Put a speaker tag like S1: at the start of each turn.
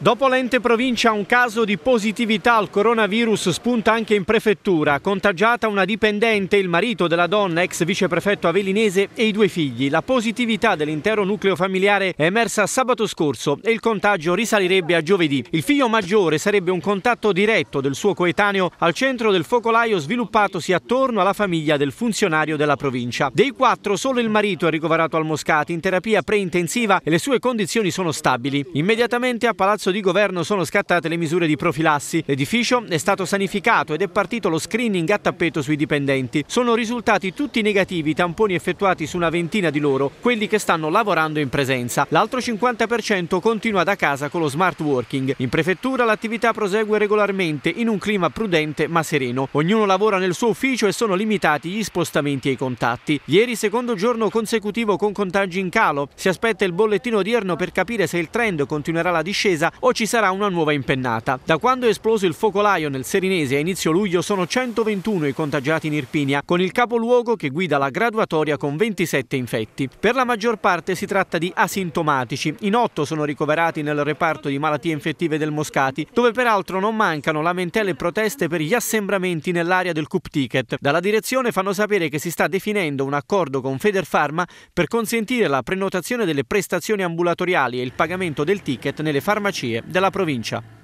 S1: Dopo l'ente provincia un caso di positività al coronavirus spunta anche in prefettura, contagiata una dipendente, il marito della donna, ex viceprefetto avelinese e i due figli. La positività dell'intero nucleo familiare è emersa sabato scorso e il contagio risalirebbe a giovedì. Il figlio maggiore sarebbe un contatto diretto del suo coetaneo al centro del focolaio sviluppatosi attorno alla famiglia del funzionario della provincia. Dei quattro solo il marito è ricoverato al Moscati in terapia preintensiva e le sue condizioni sono stabili. Immediatamente a Palazzo palazzo di governo sono scattate le misure di profilassi. L'edificio è stato sanificato ed è partito lo screening a tappeto sui dipendenti. Sono risultati tutti negativi i tamponi effettuati su una ventina di loro, quelli che stanno lavorando in presenza. L'altro 50% continua da casa con lo smart working. In prefettura l'attività prosegue regolarmente in un clima prudente ma sereno. Ognuno lavora nel suo ufficio e sono limitati gli spostamenti e i contatti. Ieri secondo giorno consecutivo con contagi in calo. Si aspetta il bollettino odierno per capire se il trend continuerà la discesa o ci sarà una nuova impennata. Da quando è esploso il focolaio nel Serinese a inizio luglio sono 121 i contagiati in Irpinia, con il capoluogo che guida la graduatoria con 27 infetti. Per la maggior parte si tratta di asintomatici, in 8 sono ricoverati nel reparto di malattie infettive del Moscati, dove peraltro non mancano lamentele e proteste per gli assembramenti nell'area del Cup Ticket. Dalla direzione fanno sapere che si sta definendo un accordo con Federpharma per consentire la prenotazione delle prestazioni ambulatoriali e il pagamento del ticket nelle farmacie farmacie della provincia.